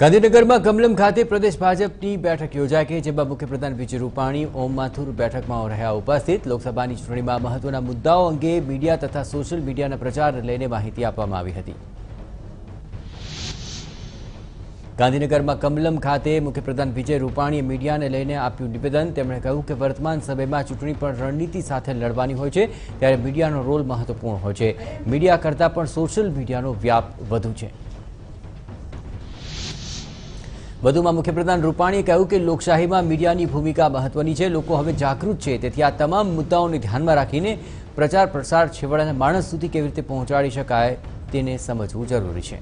ગાંધીનગરમાં કમલમ ખાતે પ્રદેશ ભાજપની બેઠક યોજાય કે જેમાં મુખ્ય પ્રધાન બીજે રૂપાણી ઓમ માથુર બેઠકમાં રહ્યા ઉપસ્થિત લોકસભાની ચૂટણીમાં મહત્વના મુદ્દાઓ અંગે મીડિયા તથા સોશિયલ મીડિયાનો પ્રચાર લે લેને માહિતી આપવામાં આવી હતી ગાંધીનગરમાં કમલમ ખાતે મુખ્ય પ્રધાન બીજે રૂપાણીએ મીડિયાને લઈને આપ્યું નિવેદન તેમણે કહ્યું કે વર્તમાન સભેમાં ચૂટણી પણ રણનીતિ સાથે લડવાની હોય છે ત્યારે મીડિયાનો રોલ મહત્વપૂર્ણ હોય છે મીડિયાકર્તા પણ સોશિયલ મીડિયાનો વ્યાપ વધું છે વધુમાં મુખે પ્રદાન રૂપાણી કહું કે લોકશાહીમાં મીડિયાની ભૂમિકા મહત્વની છે લોકો હવે જાગૃત છે તેથી આ તમામ મુદ્દાઓને ધ્યાનમાં રાખીને પ્રચાર પ્રસાર છેવળ અને માનસ સુધી કેવી રીતે પહોંચાડી શકાય તેને સમજવું જરૂરી છે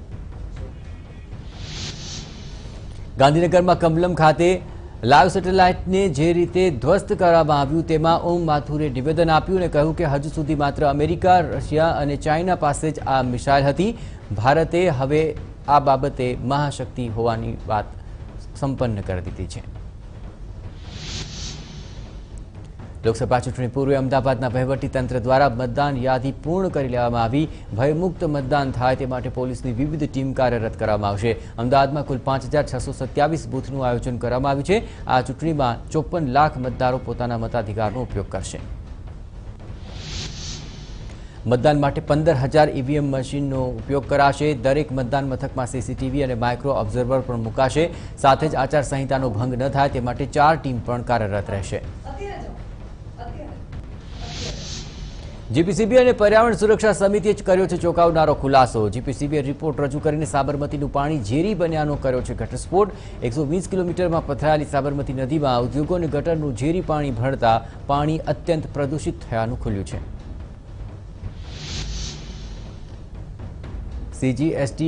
ગાંધીનગરમાં કમલમ ખાતે લાઈવ સેટેલાઇટને જે રીતે ध्वस्त કરવામાં આવ્યું તેમાં ઓમ માથુરે દિબેદન આપ્યું અને કહ્યું કે હજુ સુધી માત્ર અમેરિકા રશિયા અને ચાઇના પાસે જ આ મિસાઇલ હતી ભારતે હવે આ બાબતે મહાસક્તિ હોવાની વાત સંપન્ન કરી દીધી છે લોકસભા ચૂંટણી પૂર્વ અમદાવાદના વૈવટી તંત્ર દ્વારા મતદાન યાદી પૂર્ણ કરી લેવામાં આવી ભયમુક્ત મતદાન થાય તે માટે પોલીસની વિવિધ ટીમ કાર્યરત કરવામાં આવશે અમદાવાદમાં કુલ 5627 બૂથનું આયોજન કરવામાં આવ્યું છે આ ચૂંટણીમાં 54 લાખ મતદારો પોતાનો મત અધિકારનો ઉપયોગ કરશે મતદાન માટે 15000 EVM મશીનનો ઉપયોગ કરાશે દરેક મતદાન મથકમાં CCTV અને માઇક્રો ઓબ્ઝર્વર પણ મૂકાશે સાથે જ આચાર સંહિતાનો ભંગ ન થાય તે માટે ચાર ટીમ પણ કાર્યરત રહેશે જીપીસીબી અને પર્યાવરણ સુરક્ષા સમિતિએ જ કર્યો છે ચોકાવનારો ખુલાસો જીપીસીબીએ રિપોર્ટ રજૂ કરીને સાબરમતીનું પાણી ઝેરી બન્યાનો કર્યો છે ઘટસ્પોટ 120 કિલોમીટર માં પથરાયલી સાબરમતી નદીમાં ઉદ્યોગોને ગટરનું ઝેરી પાણી ભરતા પાણી અત્યંત પ્રદૂષિત થવાનું ખુલ્લું છે CGST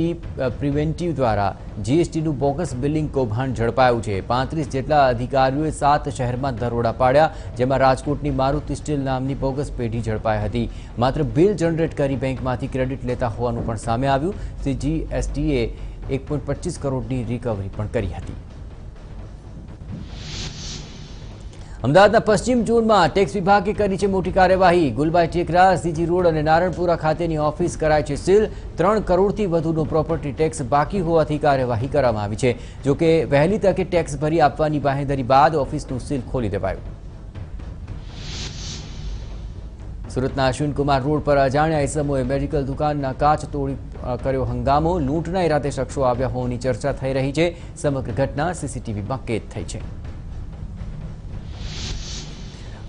प्रिवेंटिव द्वारा GST નું ફોગસ બિલિંગ કોભાન ઝડપાયું છે 35 જેટલા અધિકારીઓએ સાત શહેરમાં દરોડા પાડ્યા જેમાં રાજકોટની મારુતિ સ્ટીલ નામની ફોગસ પેટી જડપાય હતી માત્ર બિલ જનરેટ કરી બેંકમાંથી ક્રેડિટ લેતા હોવાનું પણ સામે આવ્યું તે GST એ 1.25 કરોડની રિકવરી પણ કરી હતી અમદાવાદના પશ્ચિમ જૂન માં ટેક્સ વિભાગે કનીચે મોટી કાર્યવાહી ગુલબાઈ ઠેકરાજીજી રોડ અને નારણપુરા ખાતેની ઓફિસ કરાય છે સીલ 3 કરોડ થી વધુ નો પ્રોપર્ટી ટેક્સ બાકી હોવા થી કાર્યવાહી કરવામાં આવી છે જો કે વહેલી તકે ટેક્સ ભરી આપવાની બાહેંધરી બાદ ઓફિસ નું સીલ ખોલી દેવાયું સુરતના શુનકુમાર રોડ પર અજાણ્યા ઈસમો એમેરિકલ દુકાન ના કાચ તોડી કર્યો હંગામો લૂંટનાઈ રાતે સક્ષો આવ્યા હો ની ચર્ચા થઈ રહી છે સમગ્ર ઘટના સીસીટીવીમાં કેદ થઈ છે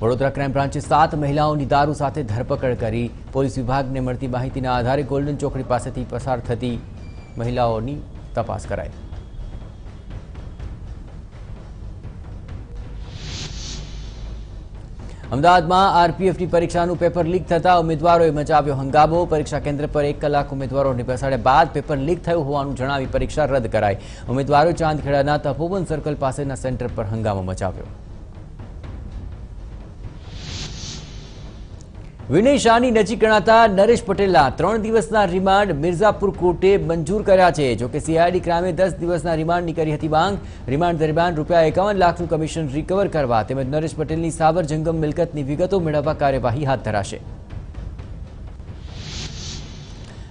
વડોદરા ક્રાઇમ બ્રાન્ચે સાત મહિલાઓની દારૂ સાથે ધરપકડ કરી પોલીસ વિભાગને મળતી માહિતીના આધારે ગોલ્ડન ચોકડી પાસેથી પસાર થતી મહિલાઓની તપાસ કરાઈ અમદાવાદમાં આરપીએફની પરીક્ષાનું પેપર લીક થતાં ઉમેદવારોએ મચાવ્યો હંગામો પરીક્ષા કેન્દ્ર પર એક કલાક ઉમેદવારોને બેસાડ્યા બાદ પેપર લીક થયું હોવાનું જણાવી પરીક્ષા રદ કરાઈ ઉમેદવારોએ ચાંદખેડાના તપોવન સર્કલ પાસેના સેન્ટર પર હંગામો મચાવ્યો વિનય શાહની નજીક ગણાતા નરેશ પટેલના ત્રણ દિવસના રિમાન્ડ મિર્ઝાપુર કોર્ટે મંજૂર કર્યા છે જોકે સીઆઈડી ક્રાઇમે દસ દિવસના રિમાન્ડની કરી હતી માંગ રિમાન્ડ દરમિયાન રૂપિયા એકાવન લાખનું કમિશન રિકવર કરવા તેમજ નરેશ પટેલની સાબર જંગમ મિલકતની વિગતો મેળવવા કાર્યવાહી હાથ ધરાશે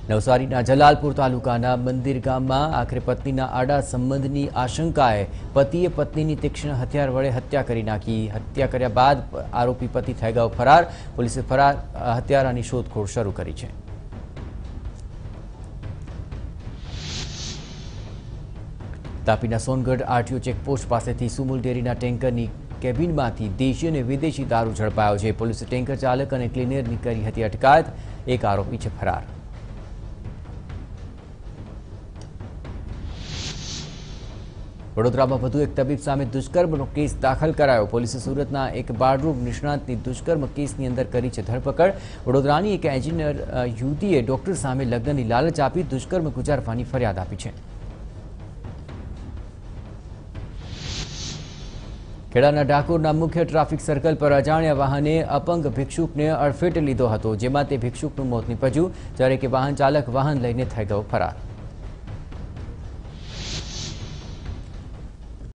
નૌસારી ના જલાલપુર તાલુકાના મંદિર ગામમાં આખરે પત્નીના આડા સંબંધની આશંકાએ પતિએ પત્નીની તીક્ષ્ણ હથિયાર વડે હત્યા કરી નાખી હત્યા કર્યા બાદ આરોપી પતિ થૈગાવ ફરાર પોલીસે ફરાર હત્યાની શોધખોળ શરૂ કરી છે તાપીના સોનગઢ આરટીઓ ચેકપોસ્ટ પાસેથી સુમલ દેરીના ટેન્કરની કેબિનમાંથી દેશી અને વિદેશી દારૂ ઝડપાયો છે પોલીસે ટેન્કર ચાલક અને ક્લીનરની કરી હતી અટકાયત એક આરોપી છે ફરાર वडोदरा માં વધુ એક તબીબ સામે દુષ્કર્મ નો કેસ દાખલ કરાયો પોલીસ સુરત ના એક બારરૂપ નિશ્રાંત ની દુષ્કર્મ કેસ ની અંદર કરી છે ધરપકડ વડોદરા ની એક એન્જિનિયર યુતી એ ડોક્ટર સામે લગન ની લાલચ આપી દુષ્કર્મ ગુજારવાની ફરિયાદ આપી છે કેડા ના ડાકોર ના મુખ્ય ટ્રાફિક સર્કલ પર અજાણ્યા વાહને અપંગ ભિક્ષુક ને અડફેટ લીધો હતો જે બાદ તે ભિક્ષુક નું મોત ની પજ્યું જ્યારે કે વાહન ચાલક વાહન લઈને થઈ ગયો ફર